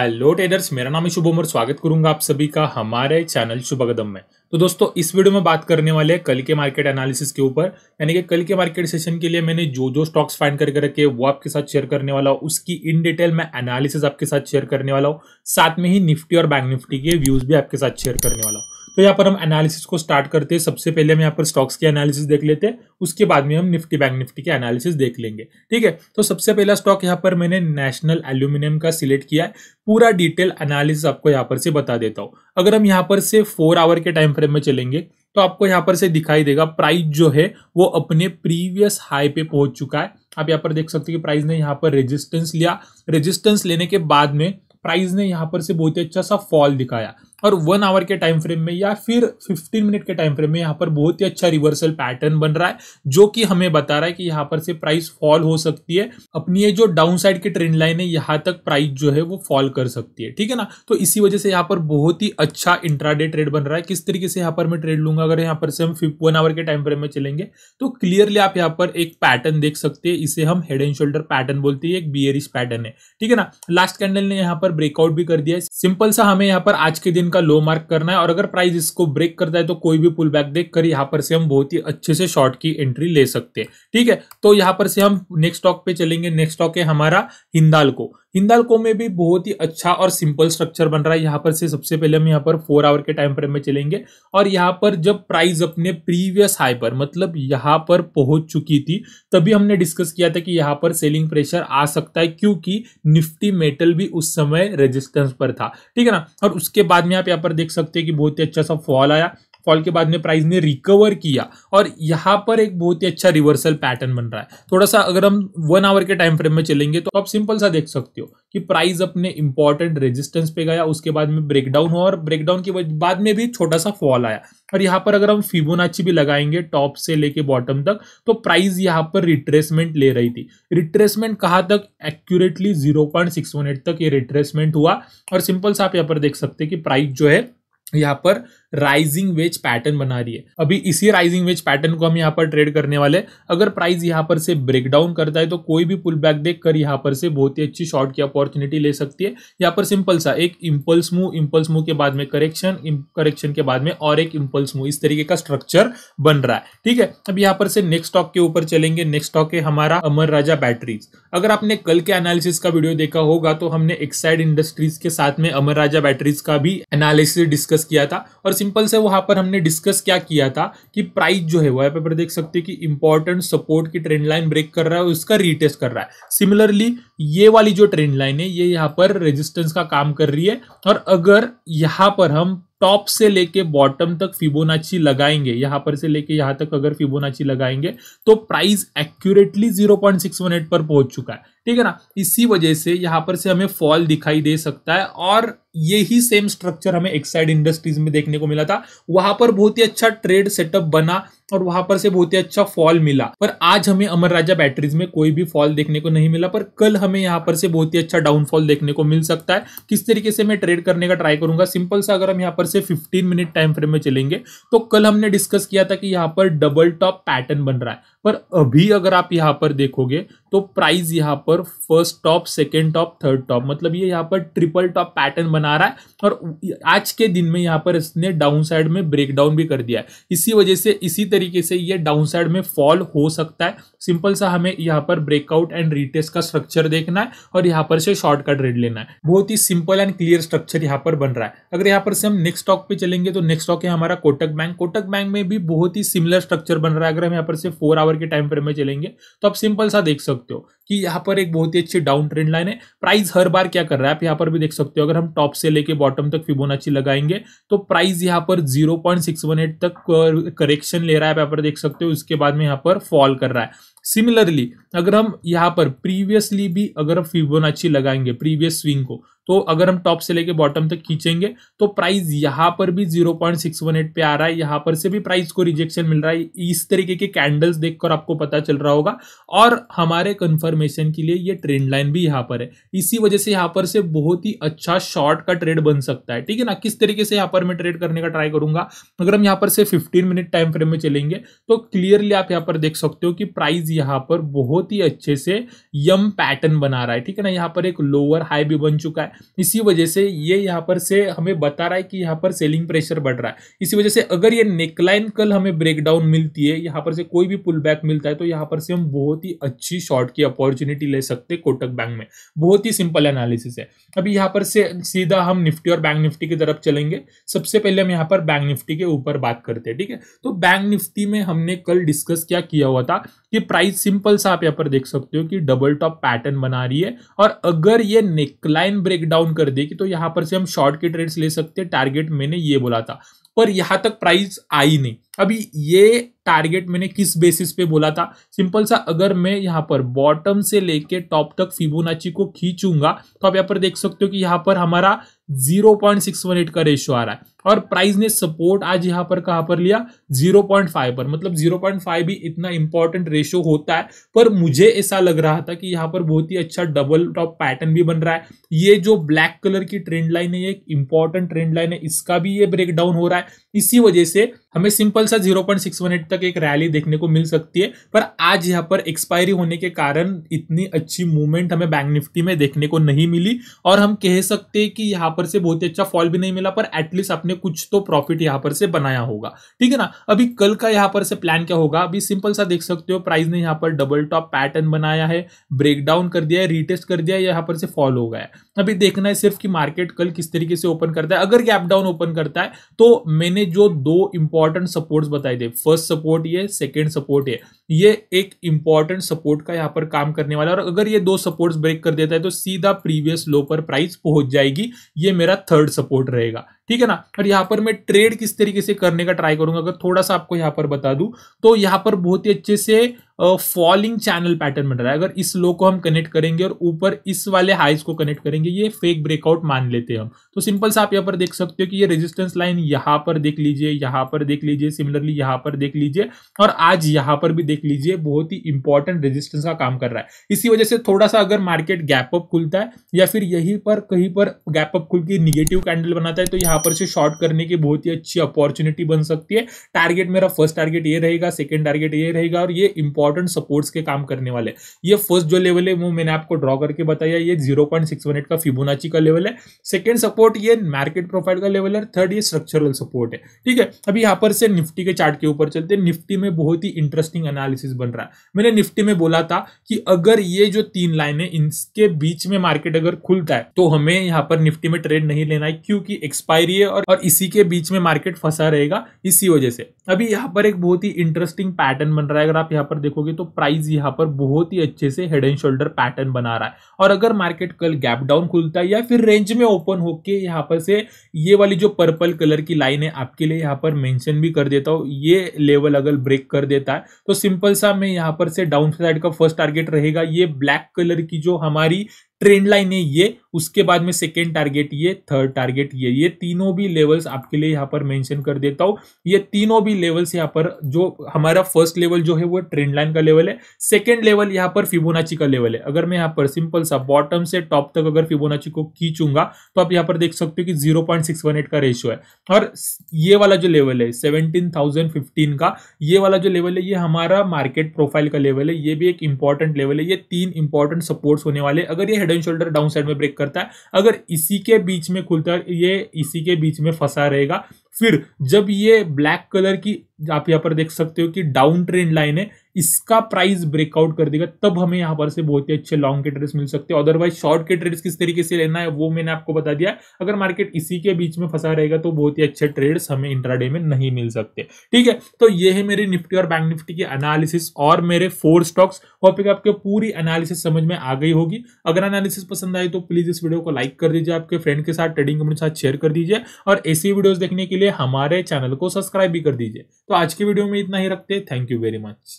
hello traders मेरा नाम है शुभम और स्वागत करूंगा आप सभी का हमारे चैनल शुभगदम में तो दोस्तों इस वीडियो में बात करने वाले हैं कल के मार्केट एनालिसिस के ऊपर यानी कि कल के मार्केट सेशन के लिए मैंने जो जो स्टॉक्स फाइंड करके रखे वो आपके साथ शेयर करने वाला हूँ उसकी इन डिटेल मैं एनालिसिस आपके साथ शेयर करने वाला हूँ साथ में ही निफ्टी और बैंक निफ्टी के व्यूज भी आपके साथ शेयर करने वाला हूँ तो यहाँ पर हम एनालिसिस को स्टार्ट करते हैं सबसे पहले हम यहाँ पर स्टॉक्स की एनालिसिस देख लेते हैं उसके बाद में हम निफ्टी बैंक निफ्टी के एनालिसिस देख लेंगे ठीक है तो सबसे पहला स्टॉक यहाँ पर मैंने नेशनल एल्यूमिनियम का सिलेक्ट किया है पूरा डिटेल एनालिसिस आपको यहाँ पर से बता देता हूँ अगर हम यहाँ पर से फोर आवर के टाइम फ्रेम में चलेंगे तो आपको यहाँ पर से दिखाई देगा प्राइस जो है वो अपने प्रीवियस हाई पे पहुंच चुका है आप यहाँ पर देख सकते हो कि प्राइस ने यहाँ पर रेजिस्टेंस लिया रेजिस्टेंस लेने के बाद में प्राइस ने यहाँ पर से बहुत ही अच्छा सा फॉल दिखाया और वन आवर के टाइम फ्रेम में या फिर फिफ्टीन मिनट के टाइम फ्रेम में यहाँ पर बहुत ही अच्छा रिवर्सल पैटर्न बन रहा है जो कि हमें बता रहा है कि यहाँ पर से प्राइस फॉल हो सकती है अपनी ये जो डाउन साइड की ट्रेंड लाइन है यहाँ तक प्राइस जो है वो फॉल कर सकती है ठीक है ना तो इसी वजह से यहाँ पर बहुत ही अच्छा इंट्राडे ट्रेड बन रहा है किस तरीके से यहाँ पर मैं ट्रेड लूंगा अगर यहाँ पर से हम वन आवर के टाइम फ्रेम में चलेंगे तो क्लियरली आप यहाँ पर एक पैटर्न देख सकते हैं इसे हम हेड एंड शोल्डर पैटर्न बोलते हैं एक बियरिश पैटर्न है ठीक है ना लास्ट कैंडल ने यहाँ पर ब्रेकआउट भी कर दिया है सिंपल सा हमें यहाँ पर आज के दिन का लो मार्क करना है और अगर प्राइस इसको ब्रेक करता है तो कोई भी पुल बैक देख कर यहाँ पर से हम बहुत ही अच्छे से शॉर्ट की एंट्री ले सकते हैं ठीक है तो यहाँ पर से हम नेक्स्ट स्टॉक पे चलेंगे नेक्स्ट स्टॉक है हमारा हिंदाल को हिंदालको में भी बहुत ही अच्छा और सिंपल स्ट्रक्चर बन रहा है यहाँ पर से सबसे पहले हम यहाँ पर फोर आवर के टाइम फ्रेम में चलेंगे और यहाँ पर जब प्राइस अपने प्रीवियस हाई पर मतलब यहाँ पर पहुंच चुकी थी तभी हमने डिस्कस किया था कि यहाँ पर सेलिंग प्रेशर आ सकता है क्योंकि निफ्टी मेटल भी उस समय रेजिस्टेंस पर था ठीक है ना और उसके बाद में आप यहाँ पर देख सकते हैं कि बहुत ही अच्छा सा फॉल आया फॉल के बाद में प्राइस ने रिकवर किया और यहाँ पर एक बहुत ही अच्छा रिवर्सल पैटर्न बन रहा है थोड़ा सा अगर हम वन आवर के टाइम फ्रेम में चलेंगे तो आप सिंपल सा देख सकते हो कि प्राइस अपने इंपॉर्टेंट रेजिस्टेंस पे गया उसके बाद में ब्रेकडाउन हुआ और ब्रेकडाउन के बाद में भी छोटा सा फॉल आया और यहाँ पर अगर हम फिबोनाची भी लगाएंगे टॉप से लेके बॉटम तक तो प्राइस यहाँ पर रिट्रेसमेंट ले रही थी रिट्रेसमेंट कहाँ तक एक्यूरेटली 0.618 तक ये रिट्रेसमेंट हुआ और सिंपल सा आप यहाँ पर देख सकते हैं कि प्राइस जो है यहाँ पर राइजिंग वेज पैटर्न बना रही है अभी इसी राइजिंग वेज पैटर्न को हम यहाँ पर ट्रेड करने वाले अगर प्राइस यहाँ पर से ब्रेक डाउन करता है तो कोई भी पुल बैक देख कर यहाँ पर से बहुत ही अच्छी शॉर्ट की अपॉर्चुनिटी ले सकती है यहाँ पर सिंपल सा एक इम्पल्स मूव इम्पल्स मूव के बाद में करेक्शन करेक्शन के बाद में और एक इम्पल्स मूव इस तरीके का स्ट्रक्चर बन रहा है ठीक है अब यहाँ पर से नेक्स्ट स्टॉक के ऊपर चलेंगे नेक्स्ट स्टॉक है हमारा अमर राजा बैटरीज अगर आपने कल के एनालिसिस का वीडियो देखा होगा तो हमने एक्साइड इंडस्ट्रीज के साथ में अमर राजा बैटरीज का भी एनालिसिस डिस्कस किया था और सिंपल से वहां पर हमने डिस्कस क्या किया था कि प्राइस जो है वहां पर देख सकते हैं कि इंपॉर्टेंट सपोर्ट की ट्रेंड लाइन ब्रेक कर रहा है और उसका रीटेस्ट कर रहा है सिमिलरली ये वाली जो ट्रेंड लाइन है ये यहाँ पर रेजिस्टेंस का काम कर रही है और अगर यहाँ पर हम टॉप से लेके बॉटम तक फिबोनाची लगाएंगे यहाँ पर से लेके यहाँ तक अगर फिबोनाची लगाएंगे तो प्राइस एक्यूरेटली 0.618 पर पहुंच चुका है ठीक है ना इसी वजह से यहाँ पर से हमें फॉल दिखाई दे सकता है और ये ही सेम स्ट्रक्चर हमें एक्साइड इंडस्ट्रीज में देखने को मिला था वहां पर बहुत ही अच्छा ट्रेड सेटअप बना और वहां पर से बहुत ही अच्छा फॉल मिला पर आज हमें अमर राजा बैटरीज में कोई भी फॉल देखने को नहीं मिला पर कल हमें यहाँ पर से बहुत ही अच्छा डाउनफॉल देखने को मिल सकता है किस तरीके से मैं ट्रेड करने का ट्राई करूंगा सिंपल सा अगर हम यहाँ पर से फिफ्टीन मिनट टाइम फ्रेम में चलेंगे तो कल हमने डिस्कस किया था कि यहाँ पर डबल टॉप पैटर्न बन रहा है पर अभी अगर आप यहाँ पर देखोगे तो प्राइस यहाँ पर first top second top third top मतलब ये यहाँ पर ट्रिपल टॉप पैटर्न बना रहा है और आज के दिन में यहाँ पर इसने डाउन साइड में ब्रेक डाउन भी कर दिया है इसी वजह से इसी तरीके से ये डाउन साइड में फॉल हो सकता है सिंपल सा हमें यहाँ पर ब्रेकआउट एंड रिटेस्ट का स्ट्रक्चर देखना है और यहाँ पर से शॉर्टकट रेड लेना है बहुत ही सिंपल एंड क्लियर स्ट्रक्चर यहाँ पर बन रहा है अगर यहाँ पर से हम नेक्स्ट स्टॉक पे चलेंगे तो नेक्स्ट स्टॉक है हमारा कोटक बैंक कोटक बैंक में भी बहुत ही सिमिलर स्ट्रक्चर बन रहा है अगर हम यहाँ पर से फोर आवर आवर के टाइम फ्रेम में चलेंगे तो आप सिंपल सा देख सकते हो कि यहाँ पर एक बहुत ही अच्छी डाउन ट्रेंड लाइन है प्राइस हर बार क्या कर रहा है आप यहाँ पर भी देख सकते हो अगर हम टॉप से लेके बॉटम तक फिबोनाची लगाएंगे तो प्राइस यहाँ पर 0.618 तक करेक्शन ले रहा है आप यहाँ पर देख सकते हो उसके बाद में यहाँ पर फॉल कर रहा है सिमिलरली अगर हम यहाँ पर प्रीवियसली भी अगर हम फिबोनाची लगाएंगे प्रीवियस स्विंग को तो अगर हम टॉप से लेके बॉटम तक खींचेंगे तो प्राइस यहाँ पर भी 0.618 पे आ रहा है यहाँ पर से भी प्राइस को रिजेक्शन मिल रहा है इस तरीके के कैंडल्स देखकर आपको पता चल रहा होगा और हमारे कंफर्मेशन के लिए ये ट्रेंड लाइन भी यहाँ पर है इसी वजह से यहाँ पर से बहुत ही अच्छा शॉर्ट का ट्रेड बन सकता है ठीक है ना किस तरीके से यहाँ पर मैं ट्रेड करने का ट्राई करूंगा अगर हम यहाँ पर से फिफ्टीन मिनट टाइम फ्रेम में चलेंगे तो क्लियरली आप यहाँ पर देख सकते हो कि प्राइस चीज यहाँ पर बहुत ही अच्छे से यम पैटर्न बना रहा है ठीक है ना यहाँ पर एक लोअर हाई भी बन चुका है इसी वजह से ये यहाँ पर से हमें बता रहा है कि यहाँ पर सेलिंग प्रेशर बढ़ रहा है इसी वजह से अगर ये नेकलाइन कल हमें ब्रेकडाउन मिलती है यहाँ पर से कोई भी पुल बैक मिलता है तो यहाँ पर से हम बहुत ही अच्छी शॉर्ट की अपॉर्चुनिटी ले सकते कोटक बैंक में बहुत ही सिंपल एनालिसिस है अभी यहाँ पर से सीधा हम निफ्टी और बैंक निफ्टी की तरफ चलेंगे सबसे पहले हम यहाँ पर बैंक निफ्टी के ऊपर बात करते हैं ठीक है तो बैंक निफ्टी में हमने कल डिस्कस क्या किया हुआ था ये प्राइस सिंपल सा आप यहाँ पर देख सकते हो कि डबल टॉप पैटर्न बना रही है और अगर ये नेकलाइन ब्रेक डाउन कर देगी तो यहाँ पर से हम शॉर्ट के ट्रेड्स ले सकते हैं टारगेट मैंने ये बोला था पर यहाँ तक प्राइस आई नहीं अभी ये टारगेट मैंने किस बेसिस पे बोला था सिंपल सा अगर मैं यहाँ पर बॉटम से लेके टॉप तक फिबोनाची को खींचूंगा तो आप यहाँ पर देख सकते हो कि यहाँ पर हमारा 0.618 का रेशो आ रहा है और प्राइस ने सपोर्ट आज यहाँ पर कहाँ पर लिया 0.5 पर मतलब 0.5 भी इतना इंपॉर्टेंट रेशो होता है पर मुझे ऐसा लग रहा था कि यहाँ पर बहुत ही अच्छा डबल टॉप पैटर्न भी बन रहा है ये जो ब्लैक कलर की ट्रेंड लाइन है ये एक इंपॉर्टेंट ट्रेंड लाइन है इसका भी ये ब्रेकडाउन हो रहा है इसी वजह से हमें सिंपल सा zero point six one eight तक एक रैली देखने को मिल सकती है पर आज यहाँ पर एक्सपायरी होने के कारण इतनी अच्छी मूवमेंट हमें बैंक निफ्टी में देखने को नहीं मिली और हम कह सकते हैं कि यहाँ पर से बहुत अच्छा फॉल भी नहीं मिला पर एटलीस्ट आपने कुछ तो प्रॉफिट यहाँ पर से बनाया होगा ठीक है ना अभी कल का यहाँ पर से प्लान क्या होगा अभी सिंपल सा देख सकते हो प्राइस ने यहाँ पर डबल टॉप पैटर्न बनाया है ब्रेकडाउन कर दिया है रिटेस्ट कर दिया है यहाँ पर से फॉल हो गया है अभी देखना है सिर्फ कि मार्केट कल किस तरीके से ओपन करता है अगर गैप डाउन ओपन करता है तो मैंने जो दो इंपॉर्ट इंपॉर्टेंट सपोर्ट बताई दे फर्स्ट सपोर्ट ये सेकेंड सपोर्ट ये ये एक इंपॉर्टेंट सपोर्ट का यहाँ पर काम करने वाला है और अगर ये दो सपोर्ट्स ब्रेक कर देता है तो सीधा प्रीवियस लो पर प्राइस पहुंच जाएगी ये मेरा थर्ड सपोर्ट रहेगा ठीक है ना और यहाँ पर मैं ट्रेड किस तरीके से करने का ट्राई करूंगा अगर थोड़ा सा आपको यहाँ पर बता दू तो यहाँ पर बहुत ही अच्छे से फॉलिंग चैनल पैटर्न बन रहा है अगर इस लो को हम कनेक्ट करेंगे और ऊपर इस वाले हाइज को कनेक्ट करेंगे ये फेक ब्रेकआउट मान लेते हैं हम तो सिंपल सा आप यहाँ पर देख सकते हो कि ये रेजिस्टेंस लाइन यहाँ पर देख लीजिए यहाँ पर देख लीजिए सिमिलरली यहाँ पर देख लीजिए और आज यहाँ पर भी देख लीजिए बहुत ही इंपॉर्टेंट रेजिस्टेंस का काम कर रहा है इसी वजह से थोड़ा सा अगर मार्केट गैपअप खुलता है या फिर यहीं पर कहीं पर गैपअप खुल के निगेटिव कैंडल बनाता है तो यहाँ यहाँ पर से शॉर्ट करने की बहुत ही अच्छी अपॉर्चुनिटी बन सकती है टारगेट मेरा फर्स्ट टारगेट ये रहेगा सेकेंड टारगेट ये रहेगा और ये इंपॉर्टेंट सपोर्ट्स के काम करने वाले ये फर्स्ट जो लेवल है वो मैंने आपको ड्रॉ करके बताया ये जीरो का फिबोनाची का लेवल है सेकेंड सपोर्ट ये मार्केट प्रोफाइल का लेवल है थर्ड ये स्ट्रक्चरल सपोर्ट है ठीक है अभी यहाँ पर से निफ्टी के चार्ट के ऊपर चलते हैं निफ्टी में बहुत ही इंटरेस्टिंग एनालिसिस बन रहा है मैंने निफ्टी में बोला था कि अगर ये जो तीन लाइन है इनके बीच में मार्केट अगर खुलता है तो हमें यहाँ पर निफ्टी में ट्रेड नहीं लेना है क्योंकि एक्सपायरी रही है और, और इसी के बीच में मार्केट फंसा रहेगा इसी वजह से अभी यहाँ पर एक बहुत ही इंटरेस्टिंग पैटर्न बन रहा है अगर आप यहाँ पर देखोगे तो प्राइस यहाँ पर बहुत ही अच्छे से हेड एंड शोल्डर पैटर्न बना रहा है और अगर मार्केट कल गैप डाउन खुलता है या फिर रेंज में ओपन होके यहाँ पर से ये वाली जो पर्पल कलर की लाइन है आपके लिए यहाँ पर मैंशन भी कर देता हूँ ये लेवल अगर ब्रेक कर देता है तो सिंपल सा मैं यहाँ पर से डाउन साइड का फर्स्ट टारगेट रहेगा ये ब्लैक कलर की जो हमारी ट्रेंड लाइन है ये उसके बाद में सेकेंड टारगेट ये थर्ड टारगेट ये ये तीनों भी लेवल्स आपके लिए यहाँ पर मेंशन कर देता हूँ ये तीनों भी लेवल्स यहाँ पर जो हमारा फर्स्ट लेवल जो है वो ट्रेंड लाइन का लेवल है सेकेंड लेवल यहाँ पर फिबोनाची का लेवल है अगर मैं यहाँ पर सिंपल सा बॉटम से टॉप तक अगर फिबोनाची को खींचूंगा तो आप यहाँ पर देख सकते हो कि जीरो का रेशियो है और ये वाला जो लेवल है सेवनटीन का ये वाला जो लेवल है ये हमारा मार्केट प्रोफाइल का लेवल है ये भी एक इंपॉर्टेंट लेवल है ये तीन इंपॉर्टेंट सपोर्ट्स होने वाले अगर ये head and shoulder down side में ब्रेक करता है अगर इसी के बीच में खुलता है ये इसी के बीच में फंसा रहेगा फिर जब ये ब्लैक कलर की आप यहाँ पर देख सकते हो कि डाउन ट्रेंड लाइन है इसका प्राइस ब्रेकआउट कर देगा तब हमें यहाँ पर से बहुत ही अच्छे लॉन्ग के ट्रेड्स मिल सकते हैं अदरवाइज शॉर्ट के ट्रेड्स किस तरीके से लेना है वो मैंने आपको बता दिया अगर मार्केट इसी के बीच में फंसा रहेगा तो बहुत ही अच्छे ट्रेड्स हमें इंट्राडे में नहीं मिल सकते ठीक है तो ये है मेरी निफ्टी और बैंक निफ्टी की एनालिसिस और मेरे फोर स्टॉक्स वॉपिक आपके पूरी एनालिसिस समझ में आ गई होगी अगर एनालिसिस पसंद आई तो प्लीज इस वीडियो को लाइक कर दीजिए आपके फ्रेंड के साथ ट्रेडिंग के साथ शेयर कर दीजिए और ऐसी वीडियोज देखने के लिए हमारे चैनल को सब्सक्राइब भी कर दीजिए तो आज की वीडियो में इतना ही रखते हैं थैंक यू वेरी मच